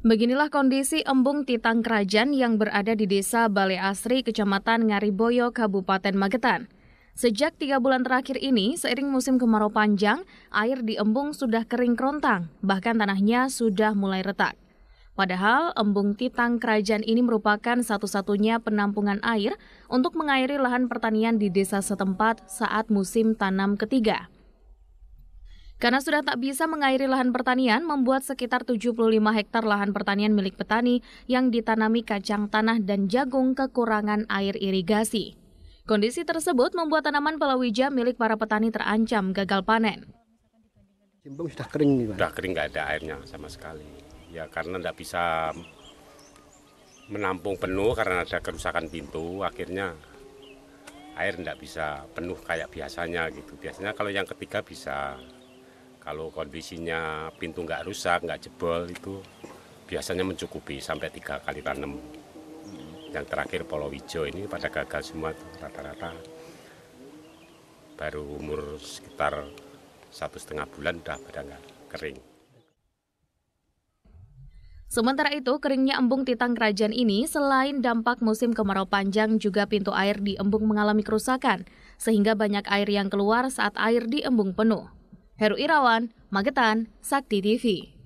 Beginilah kondisi embung titang Kerajan yang berada di desa Bale Asri, Kecamatan Ngariboyo, Kabupaten Magetan. Sejak tiga bulan terakhir ini, seiring musim kemarau panjang, air di embung sudah kering kerontang, bahkan tanahnya sudah mulai retak. Padahal embung titang Kerajan ini merupakan satu-satunya penampungan air untuk mengairi lahan pertanian di desa setempat saat musim tanam ketiga. Karena sudah tak bisa mengairi lahan pertanian, membuat sekitar 75 hektar lahan pertanian milik petani yang ditanami kacang tanah dan jagung kekurangan air irigasi. Kondisi tersebut membuat tanaman palawija milik para petani terancam gagal panen. Simbung sudah kering nih, Sudah kering nggak ada airnya sama sekali. Ya karena nggak bisa menampung penuh karena ada kerusakan pintu, akhirnya air nggak bisa penuh kayak biasanya gitu. Biasanya kalau yang ketiga bisa, kalau kondisinya pintu nggak rusak nggak jebol itu biasanya mencukupi sampai tiga kali tanam yang terakhir Wijo ini pada gagal semua rata-rata baru umur sekitar satu setengah bulan udah pada nggak kering. Sementara itu, keringnya embung titang kerajaan ini selain dampak musim kemarau panjang juga pintu air di embung mengalami kerusakan, sehingga banyak air yang keluar saat air di embung penuh. Heru Irawan, Magetan, Sakti TV.